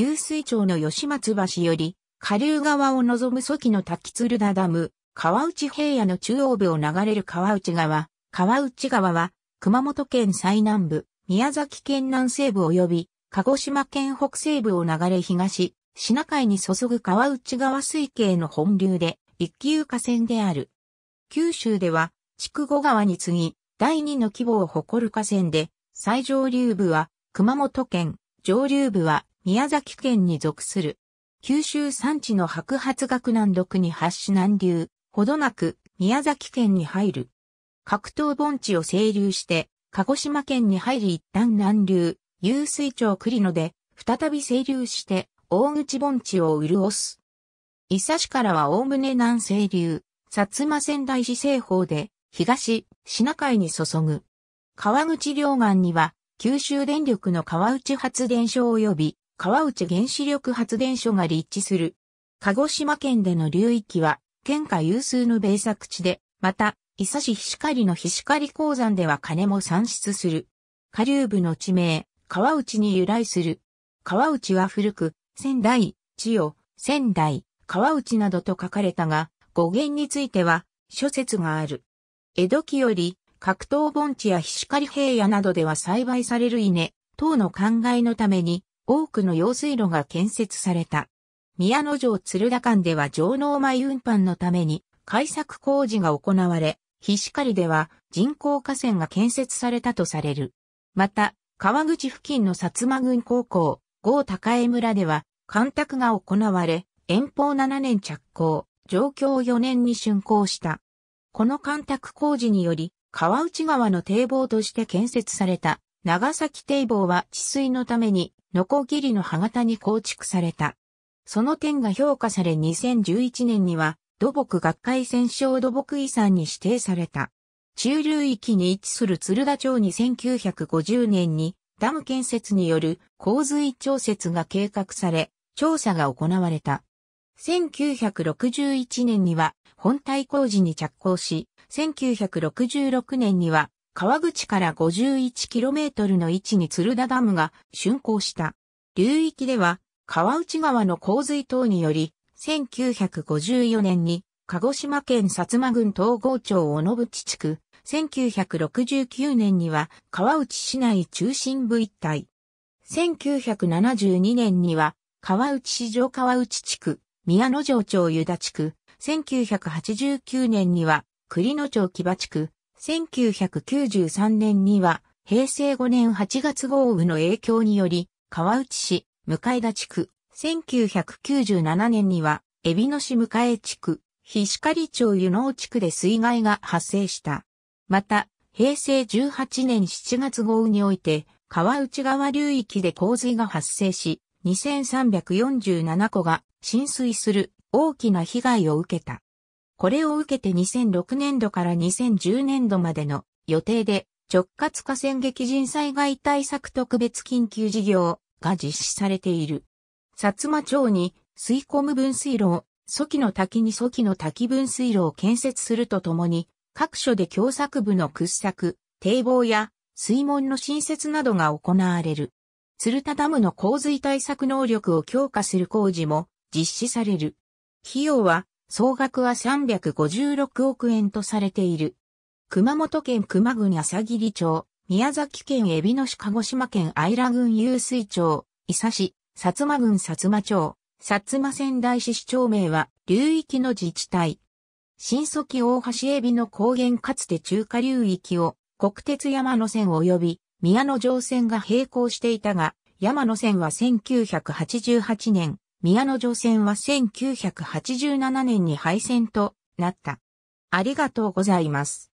湧水町の吉松橋より、下流側を望む初期の滝鶴田ダム、川内平野の中央部を流れる川内川、川内川は、熊本県最南部、宮崎県南西部及び、鹿児島県北西部を流れ東、品海に注ぐ川内川水系の本流で、一級河川である。九州では、筑後川に次ぎ、第二の規模を誇る河川で、最上流部は熊本県、上流部は宮崎県に属する。九州山地の白髪学南麓に発し南流、ほどなく宮崎県に入る。格闘盆地を清流して、鹿児島県に入り一旦南流、湧水町栗野で、再び清流して、大口盆地を潤す。伊佐市からは大ね南清流、薩摩仙台市西方で、東、品海に注ぐ。川口両岸には、九州電力の川内発電所及び、川内原子力発電所が立地する。鹿児島県での流域は、県下有数の米作地で、また、伊佐市菱狩の菱狩鉱山では金も産出する。下流部の地名、川内に由来する。川内は古く、仙台、千代、仙台、川内などと書かれたが、語源については、諸説がある。江戸期より、格闘盆地や菱狩平野などでは栽培される稲、等の考えのために、多くの用水路が建設された。宮野城鶴田間では城農米運搬のために開削工事が行われ、菱狩では人工河川が建設されたとされる。また、川口付近の薩摩軍高校、郷高江村では、干拓が行われ、遠方7年着工、上京4年に竣工した。この干拓工事により、川内川の堤防として建設された長崎堤防は治水のために、ノコギリの歯型に構築された。その点が評価され2011年には、土木学会戦勝土木遺産に指定された。中流域に位置する鶴田町に1950年にダム建設による洪水調節が計画され、調査が行われた。1961年には本体工事に着工し、1966年には川口から 51km の位置に鶴田ダムが竣工した。流域では川内川の洪水等により、1954年に鹿児島県薩摩郡東郷町小野淵地区、1969年には川内市内中心部一帯。1972年には川内市場川内地区、宮野城町湯田地区、1989年には栗野町木場地区、1993年には、平成5年8月豪雨の影響により、川内市、向田地区、1997年には、海老野市向江地区、菱刈町湯能地区で水害が発生した。また、平成18年7月豪雨において、川内川流域で洪水が発生し、2347戸が浸水する大きな被害を受けた。これを受けて2006年度から2010年度までの予定で直轄河川激甚災害対策特別緊急事業が実施されている。薩摩町に水込む分水路を、初期の滝に初期の滝分水路を建設するとともに、各所で共作部の掘削、堤防や水門の新設などが行われる。鶴田ダムの洪水対策能力を強化する工事も実施される。費用は総額は356億円とされている。熊本県熊郡朝霧町、宮崎県海老野市鹿児島県愛良郡湧水町、伊佐市、薩摩郡薩摩町、薩摩仙台市市町名は流域の自治体。新祖木大橋海老の高原かつて中華流域を国鉄山野線及び宮野城線が並行していたが、山野線は1988年、宮野城戦は1987年に廃戦となった。ありがとうございます。